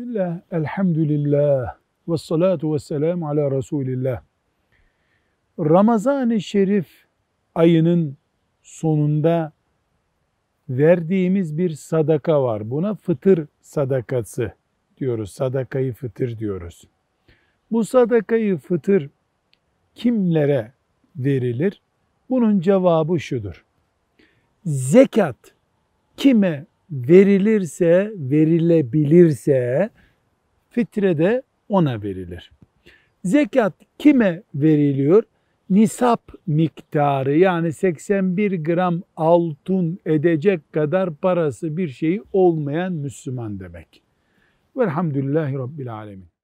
Bismillah, elhamdülillah, ve salatu ve selamu ala Resulillah. Ramazan-ı Şerif ayının sonunda verdiğimiz bir sadaka var. Buna fıtır sadakası diyoruz. Sadakayı fıtır diyoruz. Bu sadakayı fıtır kimlere verilir? Bunun cevabı şudur. Zekat kime verilirse, verilebilirse fitre de ona verilir. Zekat kime veriliyor? Nisap miktarı yani 81 gram altın edecek kadar parası bir şeyi olmayan Müslüman demek. Velhamdülillahi Rabbil Alemin.